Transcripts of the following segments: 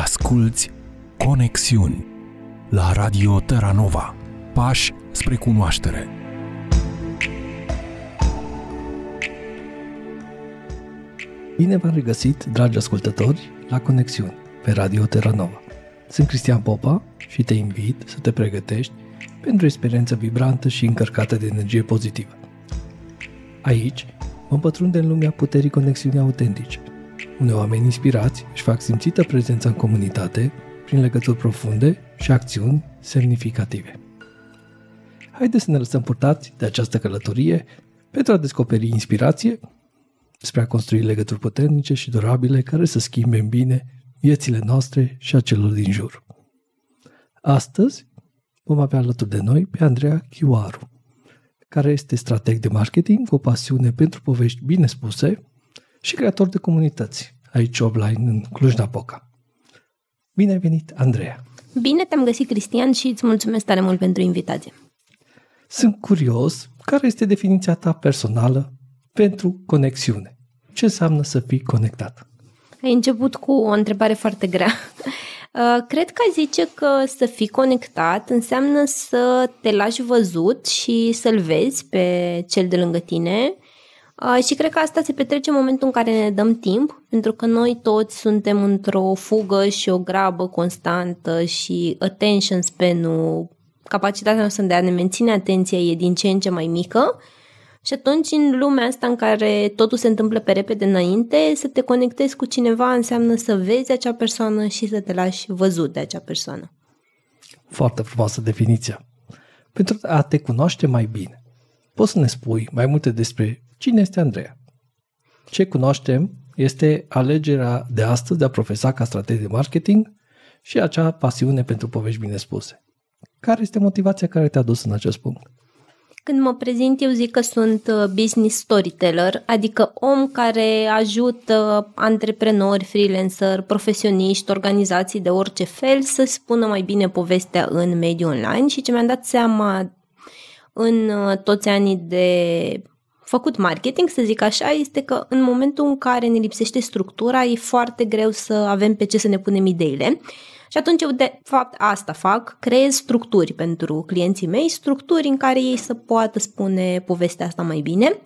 Asculți Conexiuni la Radio Terra Nova Pași spre cunoaștere. Bine v-am regăsit, dragi ascultători, la Conexiuni pe Radio Terra Nova. Sunt Cristian Popa și te invit să te pregătești pentru o experiență vibrantă și încărcată de energie pozitivă. Aici vom pătrunde în lumea puterii conexiunii autentice – unde oamenii inspirați își fac simțită prezența în comunitate prin legături profunde și acțiuni semnificative. Haideți să ne lăsăm purtați de această călătorie pentru a descoperi inspirație spre a construi legături puternice și durabile care să schimbe în bine viețile noastre și a celor din jur. Astăzi vom avea alături de noi pe Andreea Chiuaru, care este strateg de marketing cu o pasiune pentru povești bine spuse și creator de comunități aici online în Cluj-Napoca. Bine ai venit, Andreea! Bine te-am găsit, Cristian, și îți mulțumesc tare mult pentru invitație. Sunt curios care este definiția ta personală pentru conexiune. Ce înseamnă să fii conectat? Ai început cu o întrebare foarte grea. Uh, cred că zice că să fii conectat înseamnă să te lași văzut și să-l vezi pe cel de lângă tine, Uh, și cred că asta se petrece în momentul în care ne dăm timp, pentru că noi toți suntem într-o fugă și o grabă constantă și attention span-ul, capacitatea noastră de a ne menține atenția e din ce în ce mai mică. Și atunci, în lumea asta în care totul se întâmplă pe repede înainte, să te conectezi cu cineva înseamnă să vezi acea persoană și să te lași văzut de acea persoană. Foarte frumoasă definiția. Pentru a te cunoaște mai bine, poți să ne spui mai multe despre Cine este Andreea? Ce cunoaștem este alegerea de astăzi de a profesa ca strategie de marketing și acea pasiune pentru povești bine spuse. Care este motivația care te-a dus în acest punct? Când mă prezint, eu zic că sunt uh, business storyteller, adică om care ajută uh, antreprenori, freelancer, profesioniști, organizații de orice fel să spună mai bine povestea în mediul online și ce mi-am dat seama în uh, toți anii de făcut marketing, să zic așa, este că în momentul în care ne lipsește structura, e foarte greu să avem pe ce să ne punem ideile. Și atunci eu de fapt asta fac, creez structuri pentru clienții mei, structuri în care ei să poată spune povestea asta mai bine.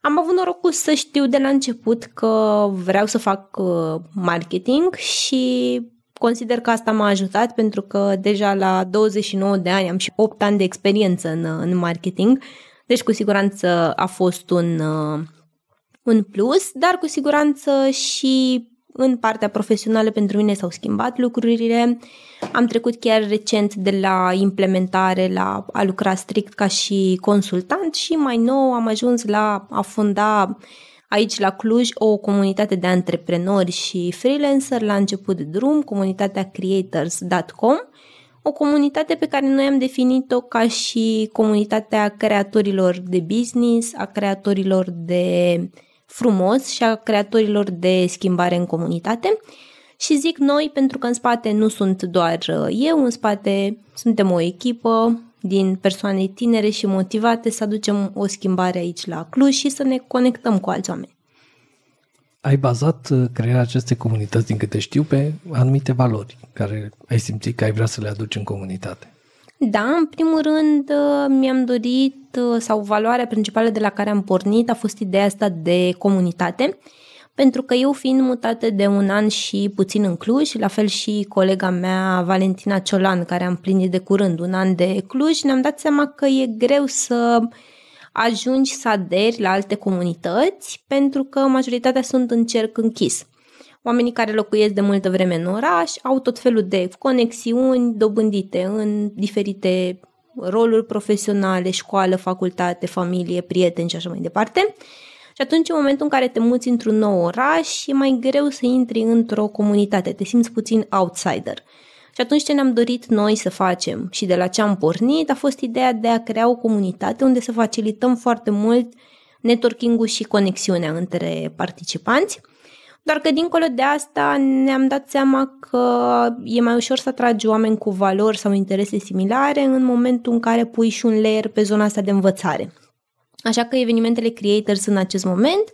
Am avut norocul să știu de la început că vreau să fac uh, marketing și consider că asta m-a ajutat pentru că deja la 29 de ani am și 8 ani de experiență în, uh, în marketing deci, cu siguranță a fost un, uh, un plus, dar cu siguranță și în partea profesională pentru mine s-au schimbat lucrurile. Am trecut chiar recent de la implementare la a lucra strict ca și consultant și mai nou am ajuns la a funda aici la Cluj o comunitate de antreprenori și freelancer la început de drum, comunitatea creators.com o comunitate pe care noi am definit-o ca și comunitatea creatorilor de business, a creatorilor de frumos și a creatorilor de schimbare în comunitate. Și zic noi pentru că în spate nu sunt doar uh, eu, în spate suntem o echipă din persoane tinere și motivate să aducem o schimbare aici la Cluj și să ne conectăm cu alți oameni ai bazat uh, crearea acestei comunități, din câte știu, pe anumite valori care ai simțit că ai vrea să le aduci în comunitate. Da, în primul rând uh, mi-am dorit, uh, sau valoarea principală de la care am pornit a fost ideea asta de comunitate, pentru că eu fiind mutată de un an și puțin în Cluj, la fel și colega mea Valentina Ciolan, care am plinit de curând un an de Cluj, ne-am dat seama că e greu să uh, ajungi să aderi la alte comunități pentru că majoritatea sunt în cerc închis. Oamenii care locuiesc de multă vreme în oraș au tot felul de conexiuni dobândite în diferite roluri profesionale, școală, facultate, familie, prieteni și așa mai departe. Și atunci, în momentul în care te muți într-un nou oraș, e mai greu să intri într-o comunitate, te simți puțin outsider. Și atunci ce ne-am dorit noi să facem și de la ce am pornit a fost ideea de a crea o comunitate unde să facilităm foarte mult networking-ul și conexiunea între participanți. Doar că dincolo de asta ne-am dat seama că e mai ușor să atragi oameni cu valori sau interese similare în momentul în care pui și un layer pe zona asta de învățare. Așa că evenimentele creators în acest moment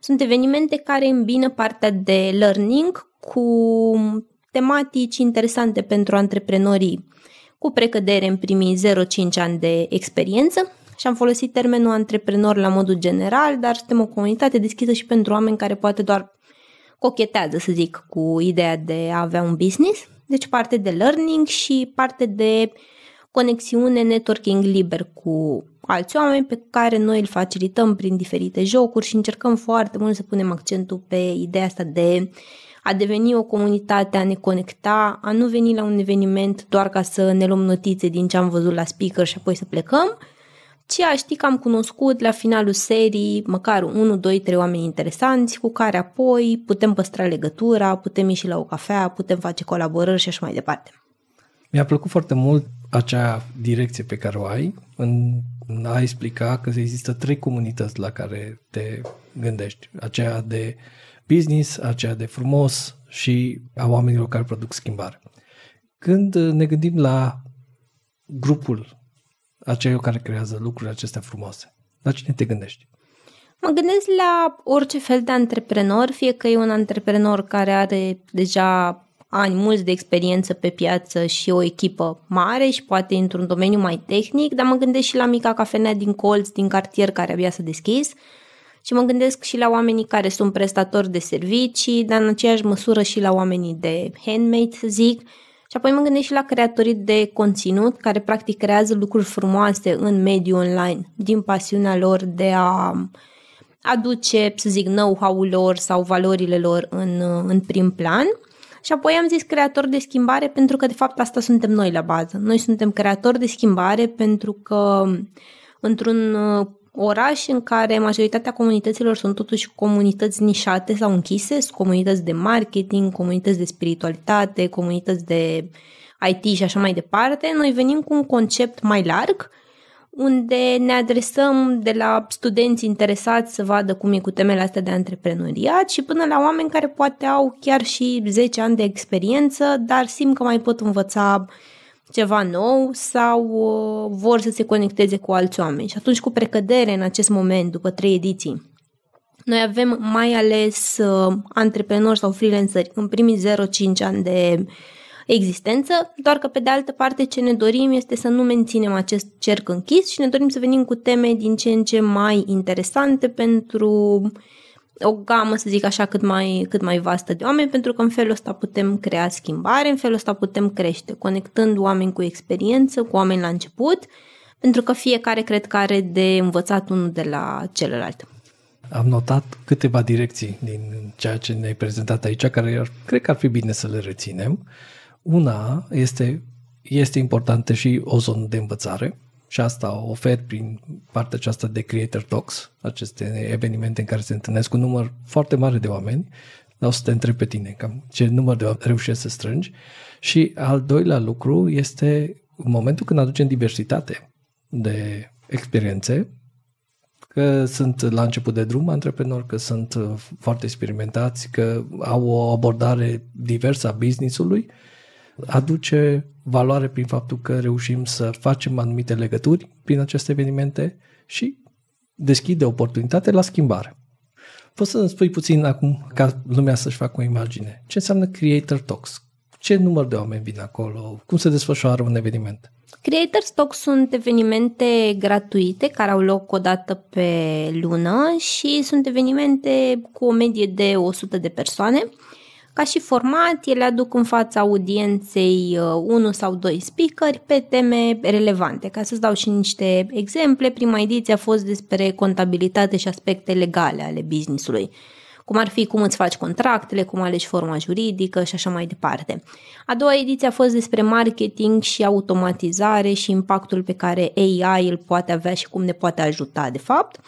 sunt evenimente care îmbină partea de learning cu tematici interesante pentru antreprenorii cu precădere în primii 0-5 ani de experiență și am folosit termenul antreprenor la modul general, dar suntem o comunitate deschisă și pentru oameni care poate doar cochetează, să zic, cu ideea de a avea un business. Deci parte de learning și parte de conexiune, networking liber cu alți oameni pe care noi îl facilităm prin diferite jocuri și încercăm foarte mult să punem accentul pe ideea asta de uh, a deveni o comunitate, a ne conecta, a nu veni la un eveniment doar ca să ne luăm notițe din ce am văzut la speaker și apoi să plecăm, ci a ști că am cunoscut la finalul serii măcar 1, 2, 3 oameni interesanți cu care apoi putem păstra legătura, putem ieși la o cafea, putem face colaborări și așa mai departe. Mi-a plăcut foarte mult acea direcție pe care o ai în a explica că există trei comunități la care te gândești. Aceea de uh, business, ceea de frumos și a oamenilor care produc schimbare. Când uh, ne gândim la grupul acelor care creează lucrurile acestea frumoase, la cine te gândești? Mă gândesc la orice fel de antreprenor, fie că e un antreprenor care are deja ani mulți de experiență pe piață și o echipă mare și poate într-un domeniu mai tehnic, dar mă gândesc și la mica cafenea din colț, din cartier care abia s-a deschis, și mă gândesc și la oamenii care sunt prestatori de servicii, dar în aceeași măsură și la oamenii de handmade, zic, și apoi mă gândesc și la creatorii de conținut care practic creează lucruri frumoase în mediul online, din pasiunea lor de a aduce, să zic, know-how-ul lor sau valorile lor în, în prim plan. Și apoi am zis creator de schimbare pentru că de fapt asta suntem noi la bază. Noi suntem creatori de schimbare pentru că într-un oraș în care majoritatea comunităților sunt totuși comunități nișate sau închise, comunități de marketing, comunități de spiritualitate, comunități de IT și așa mai departe, noi venim cu un concept mai larg unde ne adresăm de la studenți interesați să vadă cum e cu temele astea de antreprenoriat și până la oameni care poate au chiar și 10 ani de experiență, dar simt că mai pot învăța ceva nou sau uh, vor să se conecteze cu alți oameni. Și atunci, cu precădere în acest moment, după trei ediții, noi avem mai ales uh, antreprenori sau freelanceri în primii 0,5 ani de existență, doar că pe de altă parte ce ne dorim este să nu menținem acest cerc închis și ne dorim să venim cu teme din ce în ce mai interesante pentru uh, o gamă, să zic așa, cât mai, cât mai vastă de oameni, pentru că în felul ăsta putem crea schimbare, în felul ăsta putem crește, conectând oameni cu experiență, cu oameni la început, pentru că fiecare cred că are de învățat unul de la celălalt. Am notat câteva direcții din ceea ce ne-ai prezentat aici, care ar, cred că ar fi bine să le reținem. Una este, este importantă și o zonă de învățare, și asta o ofer prin partea aceasta de Creator Talks, aceste evenimente în care se întâlnesc un număr foarte mare de oameni, dar o să te întreb pe tine cam ce număr de oameni reușești să strângi. Și al doilea lucru este momentul când aducem diversitate de experiențe, că sunt la început de drum antreprenori, că sunt foarte experimentați, că au o abordare diversă a business-ului, aduce valoare prin faptul că reușim să facem anumite legături prin aceste evenimente și deschide oportunitate la schimbare. Poți să-mi spui puțin acum ca lumea să-și facă o imagine. Ce înseamnă Creator Talks? Ce număr de oameni vin acolo? Cum se desfășoară un eveniment? Creator Talks sunt evenimente gratuite care au loc o dată pe lună și sunt evenimente cu o medie de 100 de persoane. Uh, ca și format, ele aduc în fața audienței uh, unul sau doi speakeri pe teme relevante. Ca să-ți dau și niște exemple, prima ediție a fost despre contabilitate și aspecte legale ale businessului cum ar fi cum îți faci contractele, cum alegi forma juridică și așa mai departe. A doua ediție a fost despre marketing și automatizare și impactul pe care AI îl poate avea și cum ne poate ajuta, de fapt.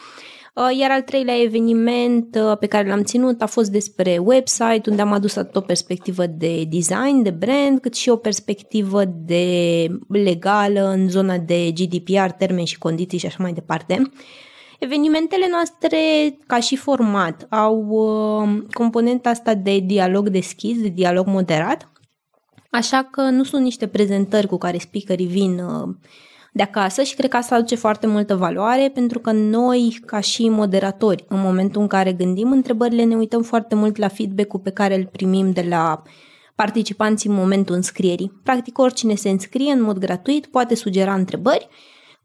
Uh, iar al treilea eveniment uh, pe care l-am ținut a fost despre website, unde am adus atât o perspectivă de design, de brand, cât și o perspectivă de legală în zona de GDPR, termeni și condiții și așa mai departe. Evenimentele noastre, ca și format, au uh, componenta asta de dialog deschis, de dialog moderat, așa că nu sunt niște prezentări cu care speakerii vin uh, de acasă și cred că asta aduce foarte multă valoare pentru că noi, ca și moderatori, în momentul în care gândim întrebările, ne uităm foarte mult la feedback-ul pe care îl primim de la participanții în momentul înscrierii. Practic, oricine se înscrie în mod gratuit poate sugera întrebări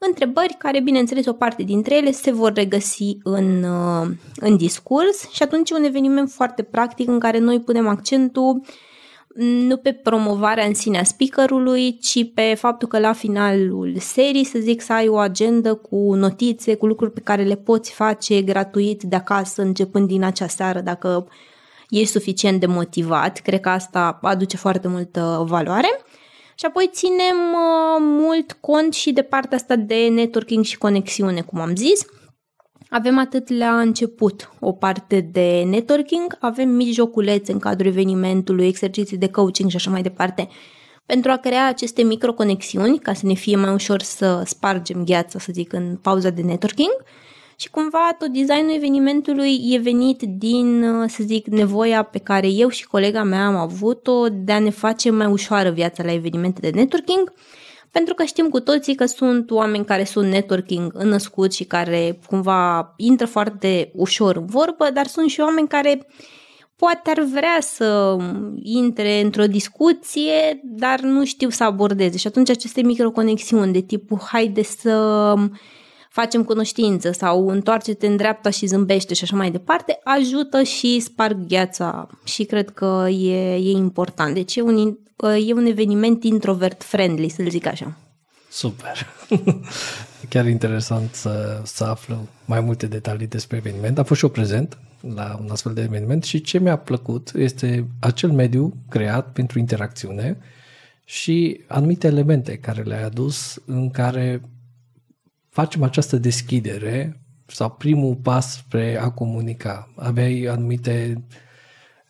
Întrebări care, bineînțeles, o parte dintre ele se vor regăsi în, uh, în discurs și atunci e un eveniment foarte practic în care noi punem accentul nu pe promovarea în sine a speakerului, ci pe faptul că la finalul serii, să zic, să ai o agendă cu notițe, cu lucruri pe care le poți face gratuit de acasă, începând din acea seară, dacă ești suficient de motivat. Cred că asta aduce foarte multă valoare. Și apoi ținem uh, mult cont și de partea asta de networking și conexiune, cum am zis. Avem atât la început o parte de networking, avem mici joculețe în cadrul evenimentului, exerciții de coaching și așa mai departe. Pentru a crea aceste microconexiuni, ca să ne fie mai ușor să spargem gheața, să zic, în pauza de networking, și cumva tot designul evenimentului e venit din, să zic, nevoia pe care eu și colega mea am avut-o de a ne face mai ușoară viața la evenimente de networking, pentru că știm cu toții că sunt oameni care sunt networking născuți și care cumva intră foarte ușor în vorbă, dar sunt și oameni care poate ar vrea să intre într-o discuție, dar nu știu să abordeze. Și atunci aceste microconexiuni de tipul haide să facem cunoștință sau întoarce-te în dreapta și zâmbește și așa mai departe, ajută și sparg gheața și cred că e, e important. Deci e un, e un eveniment introvert friendly, să-l zic așa. Super! Chiar interesant să, să aflu mai multe detalii despre eveniment. A fost și eu prezent la un astfel de eveniment și ce mi-a plăcut este acel mediu creat pentru interacțiune și anumite elemente care le-ai adus în care facem această deschidere sau primul pas spre a comunica. Aveai anumite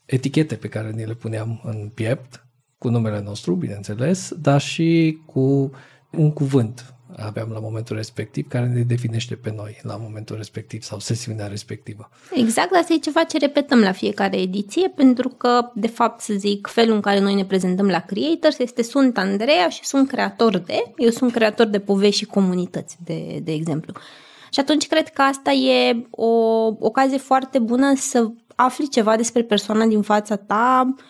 etichete pe care ni le puneam în piept, cu numele nostru, bineînțeles, dar și cu un cuvânt aveam la momentul respectiv, care ne definește pe noi la momentul respectiv sau sesiunea respectivă. Exact, asta e ceva ce repetăm la fiecare ediție, pentru că, de fapt, să zic, felul în care noi ne prezentăm la Creators este sunt Andreea și sunt creator de, eu sunt creator de povești și comunități, de, de exemplu. Și atunci cred că asta e o ocazie foarte bună să afli ceva despre persoana din fața ta, uh,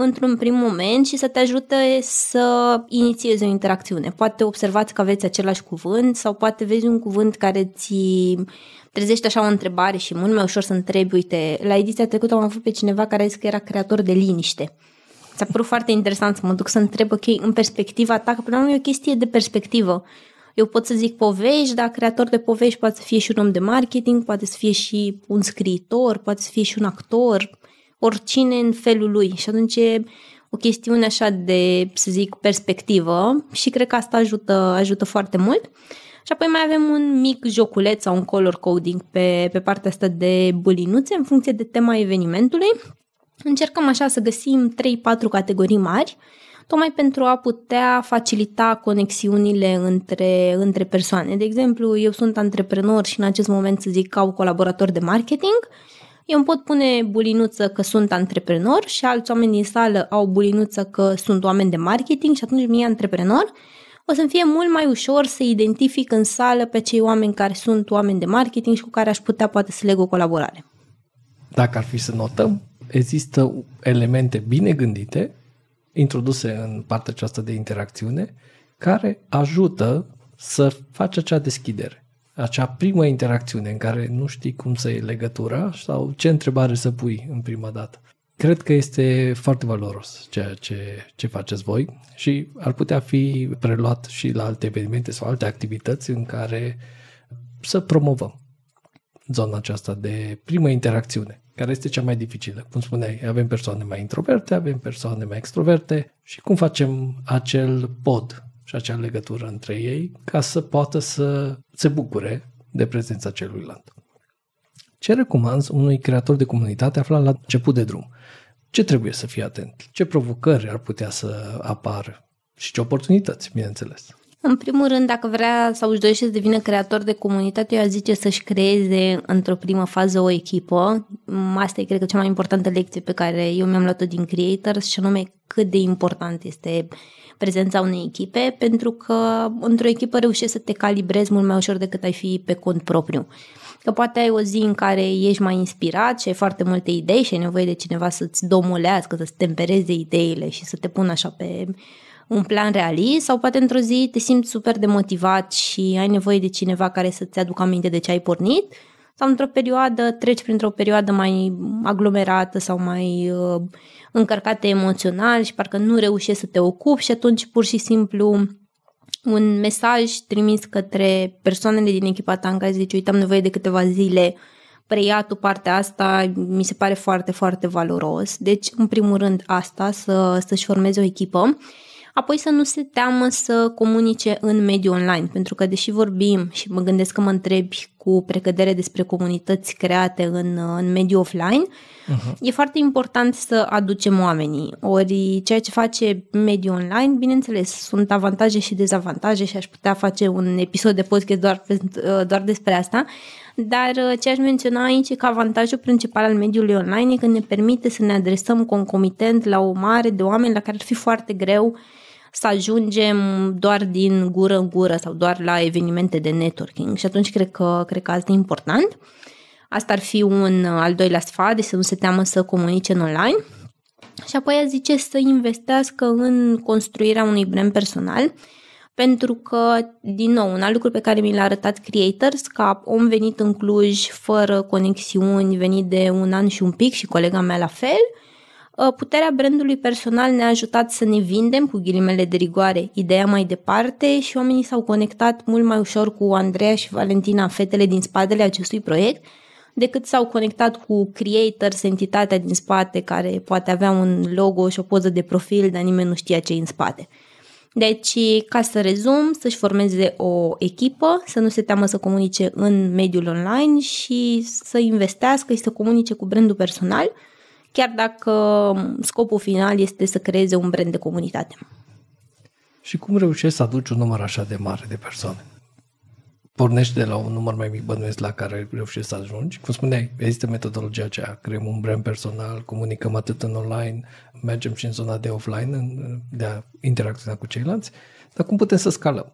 într-un prim moment și să te ajute să inițiezi o interacțiune. Poate observați că aveți același cuvânt sau poate vezi un cuvânt care ți trezește așa o întrebare și mult mai ușor să întrebi, uite, la ediția trecută am avut pe cineva care a zis că era creator de liniște. S-a părut foarte interesant să mă duc să întreb, ok, în perspectiva ta, că până la e o chestie de perspectivă. Eu pot să zic povești, dar creator de povești poate să fie și un om de marketing, poate să fie și un scriitor, poate să fie și un actor, oricine în felul lui și atunci e o chestiune așa de, să zic, perspectivă și cred că asta ajută, ajută foarte mult. Și apoi mai avem un mic joculeț sau un color coding pe, pe partea asta de bulinuțe în funcție de tema evenimentului. Încercăm așa să găsim 3-4 categorii mari, tocmai pentru a putea facilita conexiunile între, între persoane. De exemplu, eu sunt antreprenor și în acest moment, să zic, au colaborator de marketing – eu îmi pot pune bulinuță că sunt antreprenor și alți oameni din sală au bulinuță că sunt oameni de marketing și atunci mie antreprenor, o să-mi fie mult mai ușor să identific în sală pe cei oameni care sunt oameni de marketing și cu care aș putea poate să leg o colaborare. Dacă ar fi să notăm, există elemente bine gândite, introduse în partea aceasta de interacțiune, care ajută să faci acea deschidere acea primă interacțiune în care nu știi cum să iei legătura sau ce întrebare să pui în prima dată. Cred că este foarte valoros ceea ce, ce faceți voi și ar putea fi preluat și la alte evenimente sau alte activități în care să promovăm zona aceasta de primă interacțiune, care este cea mai dificilă. Cum spuneai, avem persoane mai introverte, avem persoane mai extroverte și cum facem acel pod și acea legătură între ei ca să poată să se bucure de prezența celuilalt. Ce recomand unui creator de comunitate aflat la început de drum? Ce trebuie să fie atent? Ce provocări ar putea să apară? Și ce oportunități, bineînțeles. În primul rând, dacă vrea sau își dorește să devină creator de comunitate, eu aș zice să-și creeze într-o primă fază o echipă. Mm, asta e, cred că, cea mai importantă lecție pe care eu mi-am luat-o din Creator și anume cât de important este prezența unei echipe, pentru că într-o echipă reușești să te calibrezi mult mai ușor decât ai fi pe cont propriu. Că poate ai o zi în care ești mai inspirat și ai foarte multe idei și ai nevoie de cineva să-ți domolească, să-ți tempereze ideile și să te pună așa pe un plan realist sau poate într-o zi te simți super demotivat și ai nevoie de cineva care să-ți aducă aminte de ce ai pornit sau într-o perioadă treci printr-o perioadă mai aglomerată sau mai uh, încărcată emoțional și parcă nu reușești să te ocupi și atunci pur și simplu un mesaj trimis către persoanele din echipa ta în care zici, uite, am nevoie de câteva zile, preia tu partea asta, mi se pare foarte, foarte valoros. Deci, în primul rând, asta, să, să-și formezi o echipă apoi să nu se teamă să comunice în mediul online, pentru că deși vorbim și mă gândesc că mă întrebi cu precădere despre comunități create în, în mediul offline, uh-huh. e foarte important să aducem oamenii. Ori ceea ce face mediul online, bineînțeles, sunt avantaje și dezavantaje și aș putea face un episod de podcast doar, doar despre asta, dar uh, ce aș menționa aici e că avantajul principal al mediului online e că ne permite să ne adresăm concomitent la o mare de oameni la care ar fi foarte greu uh, să ajungem doar din gură în gură sau doar la evenimente de networking. Și atunci cred că, cred că asta e important. Asta ar fi un uh, al doilea sfat, de să nu se teamă să comunice în online. Și apoi a zice să investească în construirea unui brand personal, pentru că, din nou, un alt lucru pe care mi l-a arătat Creators, ca om venit în Cluj fără conexiuni, venit de un an și un pic și colega mea la fel – Ă, puterea brandului personal ne-a ajutat să ne vindem cu ghilimele de rigoare ideea mai departe și oamenii s-au conectat mult mai ușor cu Andreea și Valentina, fetele din spatele acestui proiect, decât s-au conectat cu creators, entitatea din spate care poate avea un logo și o poză de profil, dar nimeni nu știa ce e în spate. Deci, ca să rezum, să-și formeze o echipă, să nu se teamă să comunice în mediul online și să investească și să comunice cu brandul personal – chiar dacă scopul final este să creeze un brand de comunitate. Și cum reușești să aduci un număr așa de mare de persoane? Pornești de la un număr mai mic bănuiesc la care reușești să ajungi. Cum spuneai, există metodologia aceea, creăm un brand personal, comunicăm atât în online, mergem și în zona de offline, de a interacționa cu ceilalți, dar cum putem să scalăm?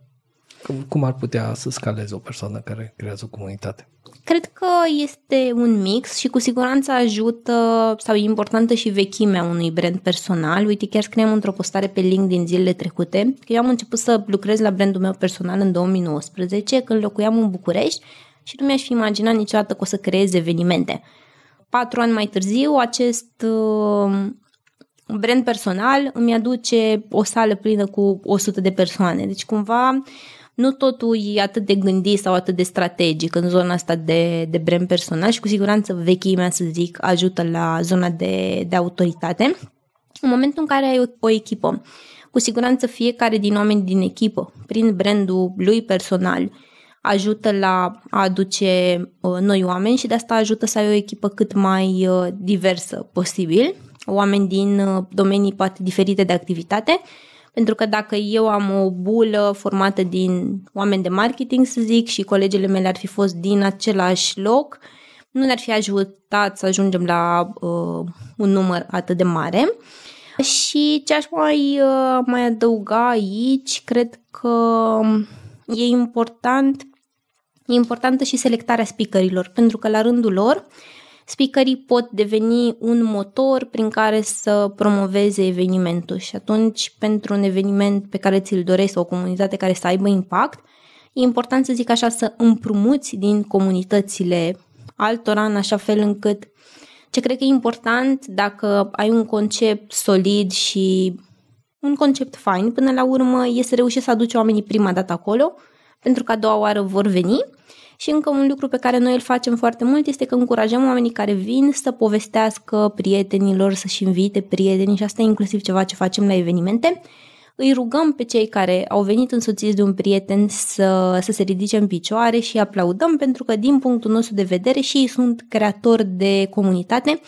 Cum ar putea să scaleze o persoană care creează o comunitate? Cred că este un mix și cu siguranță ajută sau e importantă și vechimea unui brand personal. Uite, chiar scrieam într-o postare pe link din zilele trecute că eu am început să lucrez la brandul meu personal în 2019 când locuiam în București și nu mi-aș fi imaginat niciodată că o să creez evenimente. Patru ani mai târziu, acest uh, brand personal îmi aduce o sală plină cu 100 de persoane. Deci cumva nu totul e atât de gândit sau atât de strategic în zona asta de, de brand personal și cu siguranță vechimea, să zic, ajută la zona de, de autoritate. În momentul în care ai o, o echipă, cu siguranță fiecare din oameni din echipă, prin brandul lui personal, ajută la a aduce uh, noi oameni și de asta ajută să ai o echipă cât mai uh, diversă posibil, oameni din uh, domenii poate diferite de activitate, pentru că dacă eu am o bulă formată din oameni de marketing, să zic, și colegele mele ar fi fost din același loc, nu ne-ar fi ajutat să ajungem la uh, un număr atât de mare. Și ce aș mai, uh, mai adăuga aici, cred că e important e importantă și selectarea speakerilor, pentru că la rândul lor uh, speakerii pot deveni un motor prin care să promoveze evenimentul și atunci pentru un eveniment pe care ți-l dorești sau o comunitate care să aibă impact, e important să zic așa să împrumuți din comunitățile altora în așa fel încât ce cred că e important dacă ai un concept solid și un concept fain până la urmă e să reușești să aduci oamenii prima dată acolo pentru că a doua oară vor veni și încă un lucru pe care noi îl facem foarte mult este că încurajăm oamenii care vin să povestească prietenilor, să-și invite prietenii și asta e inclusiv ceva ce facem la evenimente. Îi rugăm pe cei care au venit însoțiți de un prieten să, să se ridice în picioare și aplaudăm pentru că din punctul nostru de vedere și ei sunt creatori de comunitate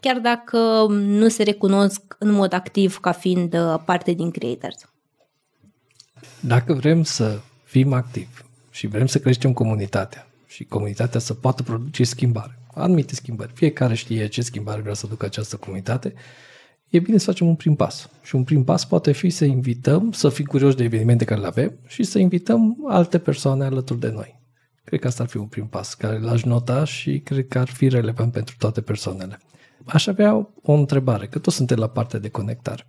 chiar dacă nu se recunosc în mod activ ca fiind uh, parte din creators. Dacă vrem să fim activi, și vrem să creștem comunitatea și comunitatea să poată produce schimbare, anumite schimbări. Fiecare știe ce schimbare vrea să ducă această comunitate. E bine să facem un prim pas. Și un prim pas poate fi să invităm, să fim curioși de evenimente care le avem și să invităm alte persoane alături de noi. Cred că asta ar fi un prim pas care l-aș nota și cred că ar fi relevant pentru toate persoanele. Aș avea o întrebare, că toți suntem la partea de conectare.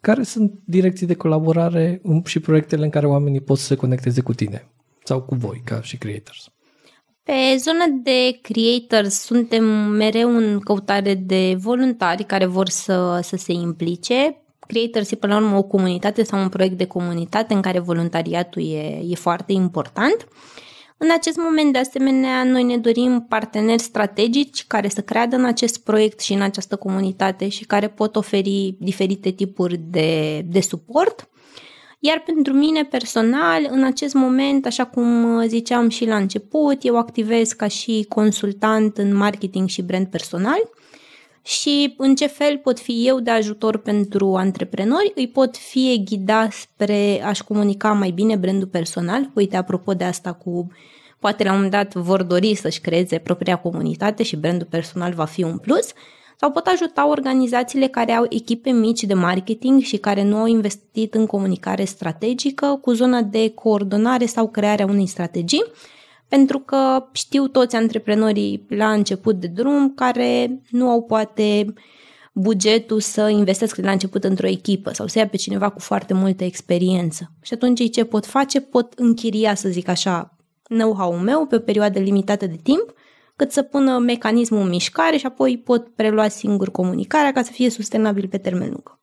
Care sunt direcții de colaborare și proiectele în care oamenii pot să se conecteze cu tine? sau cu voi ca și creators? Pe zona de creators suntem mereu în căutare de voluntari care vor să, să se implice. Creators e până la urmă o comunitate sau un proiect de comunitate în care voluntariatul e, e foarte important. În acest moment, de asemenea, noi ne dorim parteneri strategici care să creadă în acest proiect și în această comunitate și care pot oferi diferite tipuri de, de suport. Iar pentru mine personal, în acest moment, așa cum uh, ziceam și la început, eu activez ca și consultant în marketing și brand personal și în ce fel pot fi eu de ajutor pentru antreprenori, îi pot fie ghida spre a-și comunica mai bine brandul personal. Uite, apropo de asta cu poate la un moment dat vor dori să-și creeze propria comunitate și brandul personal va fi un plus, sau pot ajuta organizațiile care au echipe mici de marketing și care nu au investit în comunicare strategică cu zona de coordonare sau crearea unei strategii, pentru că știu toți antreprenorii la început de drum care nu au poate bugetul să investească de la început într-o echipă sau să ia pe cineva cu foarte multă experiență. Și atunci ei ce pot face? Pot închiria, să zic așa, know-how-ul meu pe o perioadă limitată de timp cât să pună mecanismul în mișcare și apoi pot prelua singur comunicarea ca să fie sustenabil pe termen lung.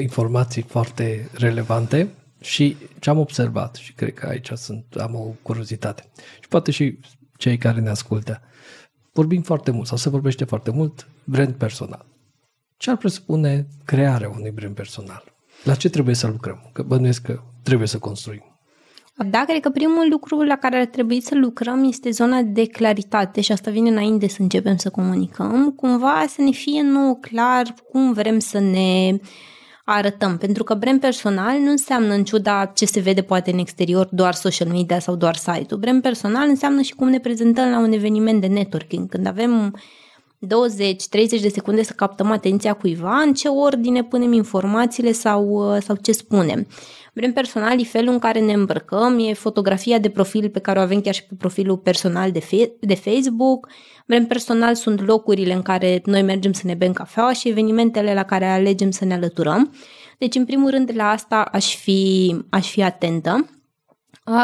Informații foarte relevante și ce am observat și cred că aici sunt, am o curiozitate și poate și cei care ne ascultă. Vorbim foarte mult sau se vorbește foarte mult brand personal. Ce ar presupune crearea unui brand personal? La ce trebuie să lucrăm? Că bănuiesc că trebuie să construim. Da, cred că primul lucru la care ar trebui să lucrăm este zona de claritate și asta vine înainte să începem să comunicăm, cumva să ne fie nou clar cum vrem să ne arătăm, pentru că brand personal nu înseamnă în ciuda ce se vede poate în exterior doar social media sau doar site-ul. Brand personal înseamnă și cum ne prezentăm la un eveniment de networking, când avem 20-30 de secunde să captăm atenția cuiva, în ce ordine punem informațiile sau, uh, sau ce spunem. Vrem personal e felul în care ne îmbrăcăm, e fotografia de profil pe care o avem chiar și pe profilul personal de, fe- de Facebook. Vrem personal sunt locurile în care noi mergem să ne bem cafea și evenimentele la care alegem să ne alăturăm. Deci, în primul rând, la asta aș fi, aș fi atentă.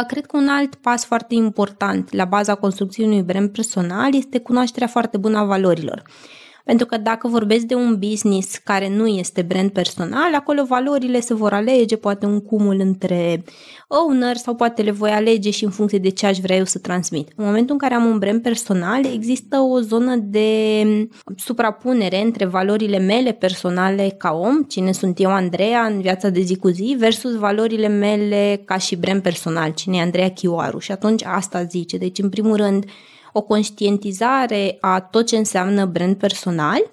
Cred că un alt pas foarte important la baza construcției unui brand personal este cunoașterea foarte bună a valorilor. Pentru că dacă vorbesc de un business care nu este brand personal, acolo valorile se vor alege, poate un cumul între owner sau poate le voi alege și în funcție de ce aș vrea eu să transmit. În momentul în care am un brand personal, există o zonă de suprapunere între valorile mele personale ca om, cine sunt eu, Andreea, în viața de zi cu zi, versus valorile mele ca și brand personal, cine e Andreea Chioaru. Și atunci asta zice. Deci, în primul rând, o conștientizare a tot ce înseamnă brand personal,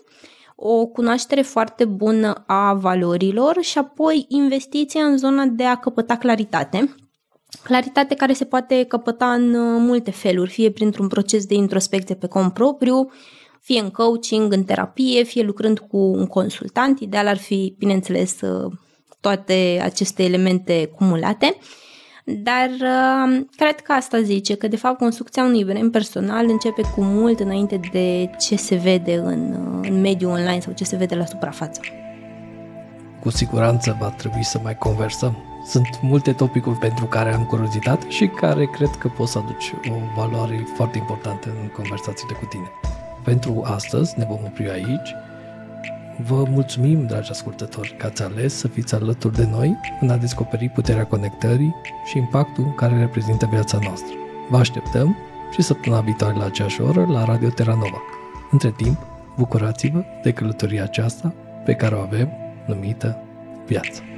o cunoaștere foarte bună a valorilor și apoi investiția în zona de a căpăta claritate. Claritate care se poate căpăta în uh, multe feluri, fie printr-un proces de introspecție pe cont propriu, fie în coaching, în terapie, fie lucrând cu un consultant. Ideal ar fi, bineînțeles, uh, toate aceste elemente cumulate. Uh, dar uh, cred că asta zice, că de fapt construcția unui brand personal începe cu mult înainte de ce se vede în, uh, în mediul online sau ce se vede la suprafață. Cu siguranță va trebui să mai conversăm. Sunt multe topicuri pentru care am curiozitate și care cred că poți să aduci o valoare foarte importantă în conversațiile cu tine. Pentru astăzi ne vom opri aici Vă mulțumim, dragi ascultători, că ați ales să fiți alături de noi în a descoperi puterea conectării și impactul care reprezintă viața noastră. Vă așteptăm și săptămâna viitoare la aceeași oră la Radio Terra Nova. Între timp, bucurați-vă de călătoria aceasta pe care o avem numită viață.